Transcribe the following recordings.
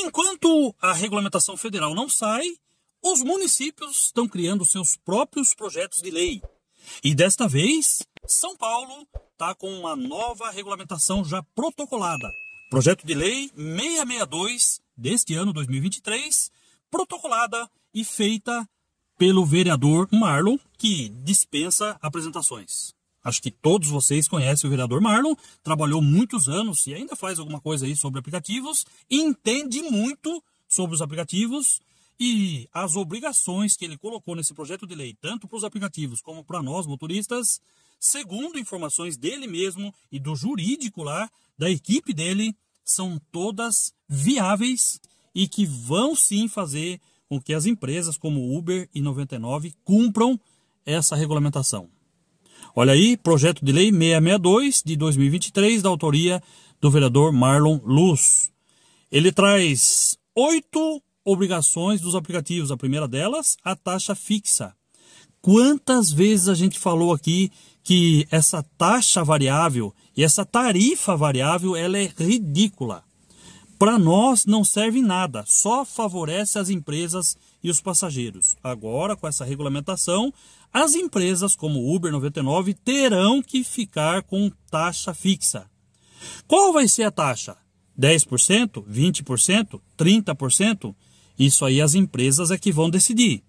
Enquanto a regulamentação federal não sai, os municípios estão criando seus próprios projetos de lei. E desta vez, São Paulo está com uma nova regulamentação já protocolada. Projeto de Lei 662 deste ano 2023, protocolada e feita pelo vereador Marlon, que dispensa apresentações. Acho que todos vocês conhecem o vereador Marlon, trabalhou muitos anos e ainda faz alguma coisa aí sobre aplicativos, entende muito sobre os aplicativos e as obrigações que ele colocou nesse projeto de lei, tanto para os aplicativos como para nós motoristas, segundo informações dele mesmo e do jurídico lá, da equipe dele, são todas viáveis e que vão sim fazer com que as empresas como Uber e 99 cumpram essa regulamentação. Olha aí, projeto de lei 662 de 2023, da autoria do vereador Marlon Luz. Ele traz oito obrigações dos aplicativos. A primeira delas, a taxa fixa. Quantas vezes a gente falou aqui que essa taxa variável e essa tarifa variável ela é ridícula? Para nós não serve nada, só favorece as empresas e os passageiros. Agora, com essa regulamentação, as empresas como Uber 99 terão que ficar com taxa fixa. Qual vai ser a taxa? 10%, 20%, 30%? Isso aí as empresas é que vão decidir.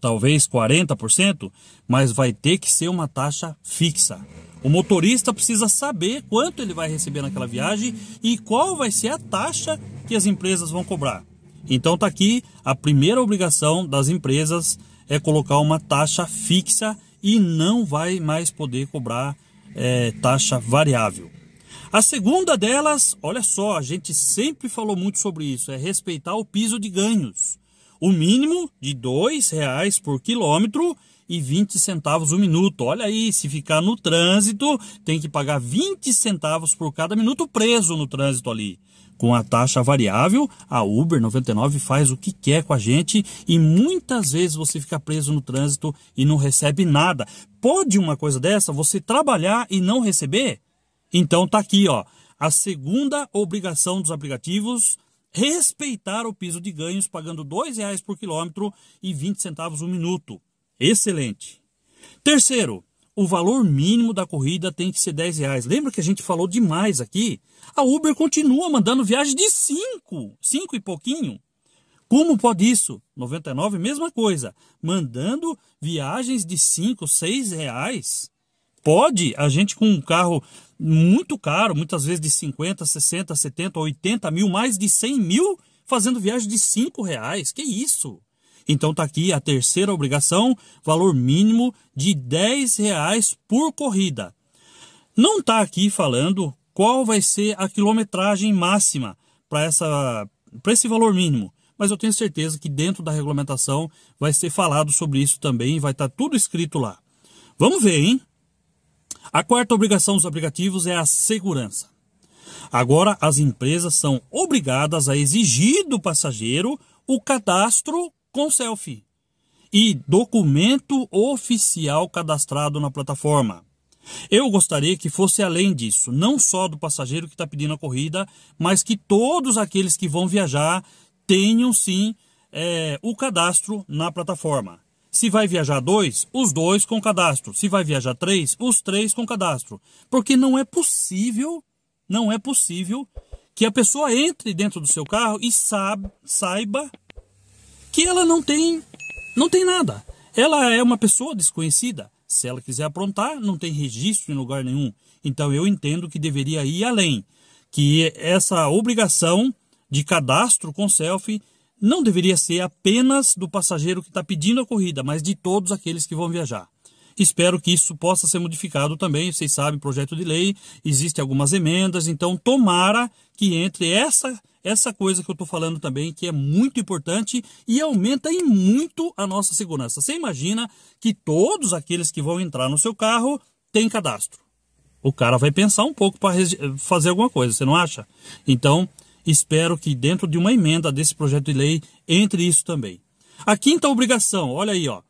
Talvez 40%, mas vai ter que ser uma taxa fixa. O motorista precisa saber quanto ele vai receber naquela viagem e qual vai ser a taxa que as empresas vão cobrar. Então está aqui a primeira obrigação das empresas é colocar uma taxa fixa e não vai mais poder cobrar é, taxa variável. A segunda delas, olha só, a gente sempre falou muito sobre isso, é respeitar o piso de ganhos. O mínimo de R$ reais por quilômetro e 20 centavos o minuto. Olha aí, se ficar no trânsito, tem que pagar 20 centavos por cada minuto preso no trânsito ali. Com a taxa variável, a Uber 99 faz o que quer com a gente e muitas vezes você fica preso no trânsito e não recebe nada. Pode uma coisa dessa você trabalhar e não receber? Então tá aqui, ó. A segunda obrigação dos aplicativos respeitar o piso de ganhos pagando R$ 2,00 por quilômetro e 20 centavos o um minuto. Excelente. Terceiro, o valor mínimo da corrida tem que ser 10 reais. Lembra que a gente falou demais aqui? A Uber continua mandando viagem de 5, 5 e pouquinho. Como pode isso? 99, mesma coisa. Mandando viagens de 5, 6 reais. Pode, a gente com um carro muito caro, muitas vezes de 50, 60, 70, 80 mil, mais de 100 mil, fazendo viagem de 5 reais. Que isso? Então está aqui a terceira obrigação, valor mínimo de R$ reais por corrida. Não está aqui falando qual vai ser a quilometragem máxima para essa para esse valor mínimo, mas eu tenho certeza que dentro da regulamentação vai ser falado sobre isso também, vai estar tá tudo escrito lá. Vamos ver, hein? A quarta obrigação dos aplicativos é a segurança. Agora, as empresas são obrigadas a exigir do passageiro o cadastro com selfie e documento oficial cadastrado na plataforma. Eu gostaria que fosse além disso, não só do passageiro que está pedindo a corrida, mas que todos aqueles que vão viajar tenham sim é, o cadastro na plataforma. Se vai viajar dois, os dois com cadastro. Se vai viajar três, os três com cadastro. Porque não é possível, não é possível que a pessoa entre dentro do seu carro e saiba que ela não tem, não tem nada. Ela é uma pessoa desconhecida. Se ela quiser aprontar, não tem registro em lugar nenhum. Então eu entendo que deveria ir além, que essa obrigação de cadastro com selfie não deveria ser apenas do passageiro que está pedindo a corrida, mas de todos aqueles que vão viajar. Espero que isso possa ser modificado também. Vocês sabem, projeto de lei, existem algumas emendas, então tomara que entre essa essa coisa que eu estou falando também, que é muito importante e aumenta em muito a nossa segurança. Você imagina que todos aqueles que vão entrar no seu carro têm cadastro. O cara vai pensar um pouco para fazer alguma coisa, você não acha? Então, espero que dentro de uma emenda desse projeto de lei entre isso também. A quinta obrigação, olha aí, ó.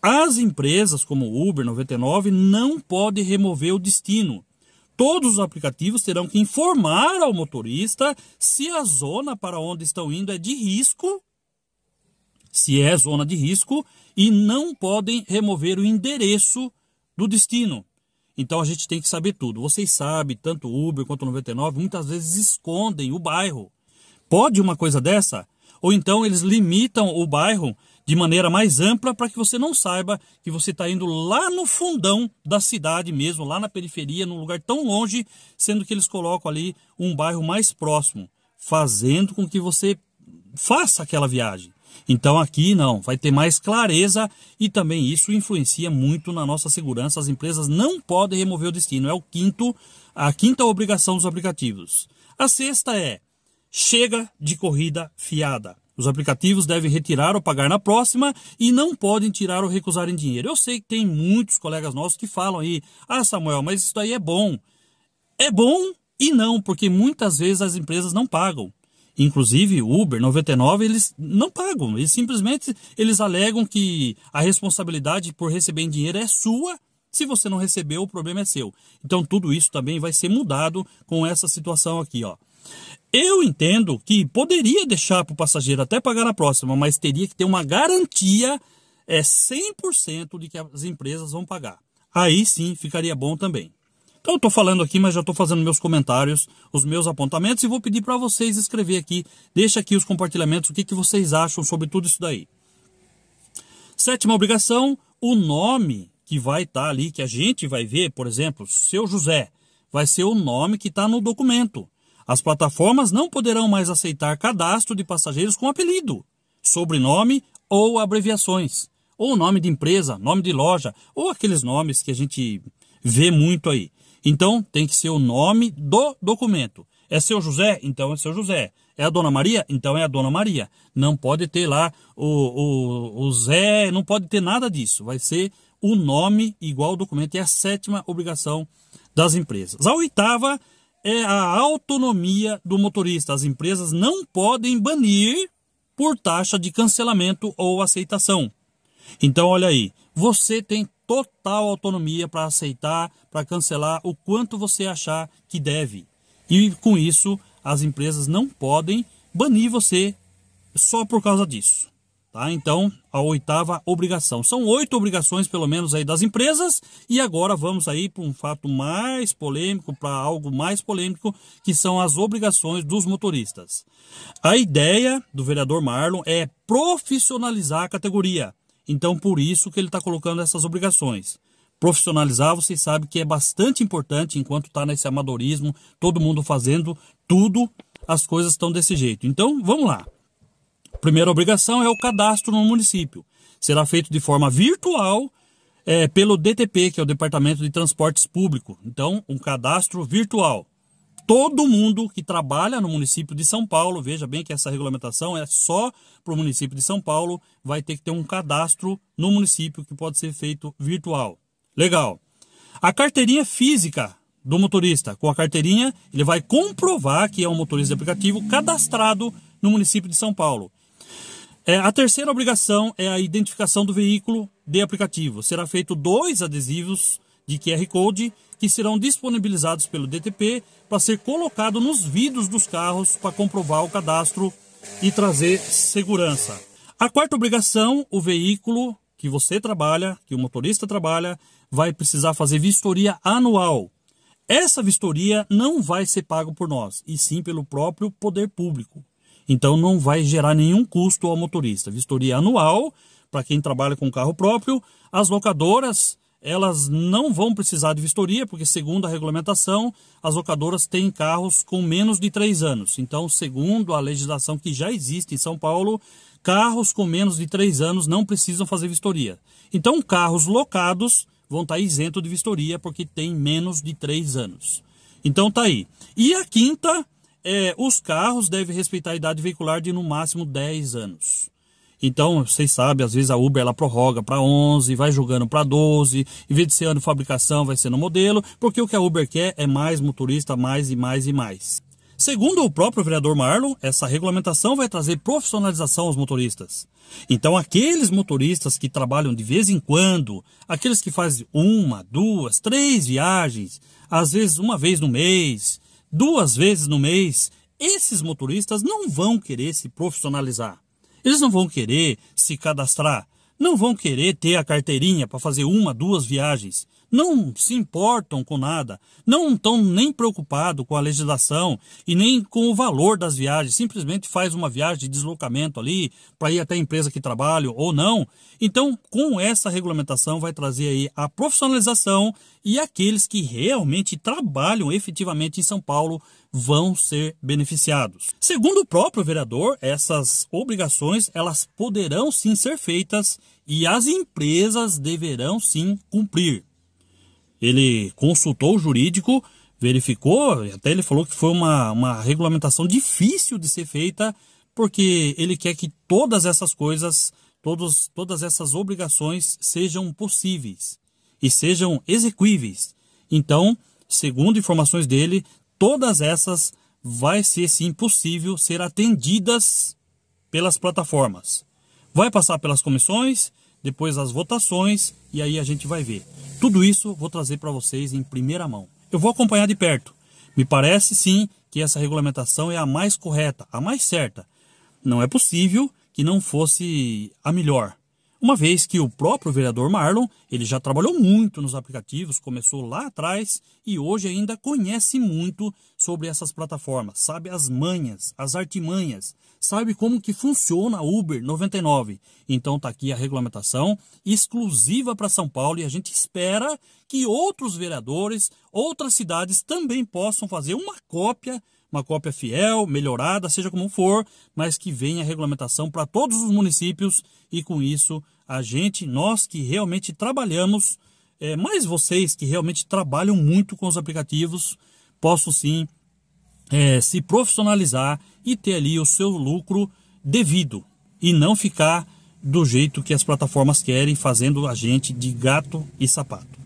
As empresas como Uber 99 não podem remover o destino Todos os aplicativos terão que informar ao motorista se a zona para onde estão indo é de risco, se é zona de risco, e não podem remover o endereço do destino. Então a gente tem que saber tudo. Vocês sabem, tanto Uber quanto 99 muitas vezes escondem o bairro. Pode uma coisa dessa? Ou então eles limitam o bairro de maneira mais ampla para que você não saiba que você está indo lá no fundão da cidade mesmo, lá na periferia, num lugar tão longe, sendo que eles colocam ali um bairro mais próximo, fazendo com que você faça aquela viagem. Então aqui não, vai ter mais clareza e também isso influencia muito na nossa segurança. As empresas não podem remover o destino, é o quinto, a quinta obrigação dos aplicativos. A sexta é chega de corrida fiada. Os aplicativos devem retirar ou pagar na próxima e não podem tirar ou recusar em dinheiro. Eu sei que tem muitos colegas nossos que falam aí: ah, Samuel, mas isso daí é bom. É bom e não, porque muitas vezes as empresas não pagam. Inclusive, Uber 99, eles não pagam. Eles simplesmente eles alegam que a responsabilidade por receber em dinheiro é sua se você não recebeu, o problema é seu. Então tudo isso também vai ser mudado com essa situação aqui, ó. Eu entendo que poderia deixar para o passageiro até pagar a próxima, mas teria que ter uma garantia é 100% de que as empresas vão pagar. Aí sim ficaria bom também. Então eu estou falando aqui, mas já estou fazendo meus comentários, os meus apontamentos e vou pedir para vocês escrever aqui, deixa aqui os compartilhamentos, o que, que vocês acham sobre tudo isso daí. Sétima obrigação, o nome que vai estar tá ali, que a gente vai ver, por exemplo, seu José, vai ser o nome que está no documento. As plataformas não poderão mais aceitar cadastro de passageiros com apelido, sobrenome ou abreviações, ou nome de empresa, nome de loja, ou aqueles nomes que a gente vê muito aí. Então, tem que ser o nome do documento. É seu José? Então é seu José. É a Dona Maria? Então é a Dona Maria. Não pode ter lá o, o, o Zé, não pode ter nada disso. Vai ser o nome igual ao documento. É a sétima obrigação das empresas. A oitava é a autonomia do motorista. As empresas não podem banir por taxa de cancelamento ou aceitação. Então, olha aí, você tem total autonomia para aceitar, para cancelar o quanto você achar que deve. E com isso, as empresas não podem banir você só por causa disso. Tá? Então, a oitava obrigação. São oito obrigações, pelo menos, aí das empresas. E agora vamos aí para um fato mais polêmico, para algo mais polêmico, que são as obrigações dos motoristas. A ideia do vereador Marlon é profissionalizar a categoria. Então, por isso que ele está colocando essas obrigações. Profissionalizar, vocês sabem que é bastante importante enquanto está nesse amadorismo, todo mundo fazendo tudo, as coisas estão desse jeito. Então, vamos lá. Primeira obrigação é o cadastro no município. Será feito de forma virtual é, pelo DTP, que é o Departamento de Transportes Público. Então, um cadastro virtual. Todo mundo que trabalha no município de São Paulo, veja bem que essa regulamentação é só para o município de São Paulo, vai ter que ter um cadastro no município que pode ser feito virtual. Legal. A carteirinha física do motorista. Com a carteirinha, ele vai comprovar que é um motorista de aplicativo cadastrado no município de São Paulo. É, a terceira obrigação é a identificação do veículo de aplicativo. Será feito dois adesivos de QR Code que serão disponibilizados pelo DTP para ser colocado nos vidros dos carros para comprovar o cadastro e trazer segurança. A quarta obrigação, o veículo que você trabalha, que o motorista trabalha, vai precisar fazer vistoria anual. Essa vistoria não vai ser paga por nós, e sim pelo próprio poder público. Então não vai gerar nenhum custo ao motorista. Vistoria anual para quem trabalha com carro próprio. As locadoras, elas não vão precisar de vistoria, porque segundo a regulamentação, as locadoras têm carros com menos de 3 anos. Então, segundo a legislação que já existe em São Paulo, carros com menos de 3 anos não precisam fazer vistoria. Então, carros locados vão estar tá isentos de vistoria porque tem menos de 3 anos. Então tá aí. E a quinta é, os carros devem respeitar a idade veicular de no máximo 10 anos. Então, vocês sabem, às vezes a Uber ela prorroga para 11, vai jogando para 12, em vez de ser ano de fabricação, vai ser no modelo, porque o que a Uber quer é mais motorista, mais e mais e mais. Segundo o próprio vereador Marlon, essa regulamentação vai trazer profissionalização aos motoristas. Então, aqueles motoristas que trabalham de vez em quando, aqueles que fazem uma, duas, três viagens, às vezes uma vez no mês, duas vezes no mês, esses motoristas não vão querer se profissionalizar. Eles não vão querer se cadastrar, não vão querer ter a carteirinha para fazer uma, duas viagens não se importam com nada, não estão nem preocupados com a legislação e nem com o valor das viagens, simplesmente faz uma viagem de deslocamento ali para ir até a empresa que trabalho ou não. Então, com essa regulamentação vai trazer aí a profissionalização e aqueles que realmente trabalham efetivamente em São Paulo vão ser beneficiados. Segundo o próprio vereador, essas obrigações elas poderão sim ser feitas e as empresas deverão sim cumprir. Ele consultou o jurídico, verificou, até ele falou que foi uma, uma regulamentação difícil de ser feita, porque ele quer que todas essas coisas, todos, todas essas obrigações sejam possíveis e sejam execuíveis. Então, segundo informações dele, todas essas vai ser sim possível ser atendidas pelas plataformas. Vai passar pelas comissões depois as votações e aí a gente vai ver. Tudo isso vou trazer para vocês em primeira mão. Eu vou acompanhar de perto. Me parece sim que essa regulamentação é a mais correta, a mais certa. Não é possível que não fosse a melhor uma vez que o próprio vereador Marlon ele já trabalhou muito nos aplicativos, começou lá atrás e hoje ainda conhece muito sobre essas plataformas, sabe as manhas, as artimanhas, sabe como que funciona a Uber 99. Então está aqui a regulamentação exclusiva para São Paulo e a gente espera que outros vereadores, outras cidades também possam fazer uma cópia uma cópia fiel, melhorada, seja como for, mas que venha a regulamentação para todos os municípios e com isso a gente, nós que realmente trabalhamos, é, mais vocês que realmente trabalham muito com os aplicativos, possam sim é, se profissionalizar e ter ali o seu lucro devido e não ficar do jeito que as plataformas querem, fazendo a gente de gato e sapato.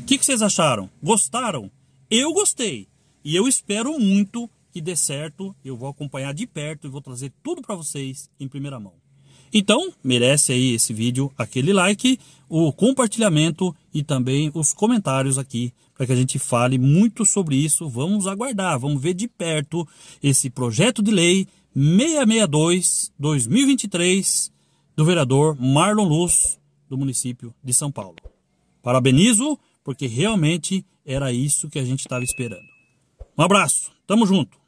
O que, que vocês acharam? Gostaram? Eu gostei. E eu espero muito que dê certo. Eu vou acompanhar de perto e vou trazer tudo para vocês em primeira mão. Então, merece aí esse vídeo aquele like, o compartilhamento e também os comentários aqui para que a gente fale muito sobre isso. Vamos aguardar, vamos ver de perto esse projeto de lei 662-2023 do vereador Marlon Luz, do município de São Paulo. Parabenizo, porque realmente era isso que a gente estava esperando. Um abraço, tamo junto.